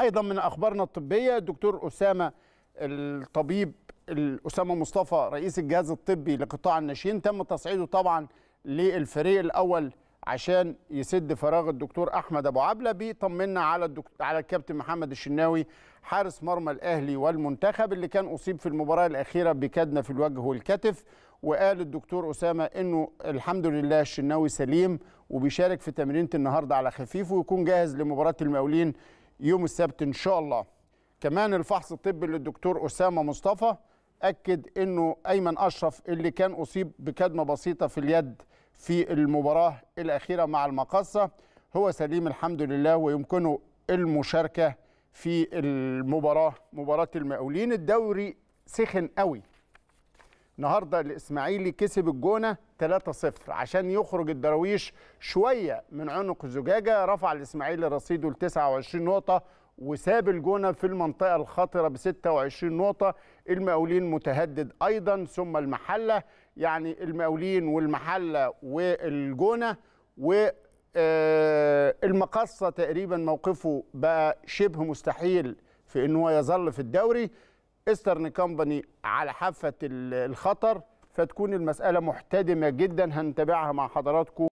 ايضا من اخبارنا الطبيه الدكتور اسامه الطبيب اسامه مصطفى رئيس الجهاز الطبي لقطاع الناشئين تم تصعيده طبعا للفريق الاول عشان يسد فراغ الدكتور احمد ابو عبله بيطمنا على الدكتور على الكابتن محمد الشناوي حارس مرمى الاهلي والمنتخب اللي كان اصيب في المباراه الاخيره بكدنه في الوجه والكتف وقال الدكتور اسامه انه الحمد لله الشناوي سليم وبيشارك في تمرينه النهارده على خفيف ويكون جاهز لمباراه المقاولين يوم السبت ان شاء الله كمان الفحص الطبي للدكتور اسامه مصطفى اكد انه ايمن اشرف اللي كان اصيب بكدمه بسيطه في اليد في المباراه الاخيره مع المقصه هو سليم الحمد لله ويمكنه المشاركه في المباراه مباراه المقاولين الدوري سخن قوي النهارده الاسماعيلي كسب الجونه 3-0 عشان يخرج الدراويش شويه من عنق الزجاجه رفع الاسماعيلي رصيده ل 29 نقطه وساب الجونه في المنطقه الخطره ب 26 نقطه المقاولين متهدد ايضا ثم المحله يعني المقاولين والمحله والجونه و آه، المقصه تقريبا موقفه بقى شبه مستحيل في ان هو يظل في الدوري ايسترن كومباني على حافه الخطر فتكون المساله محتدمه جدا هنتابعها مع حضراتكم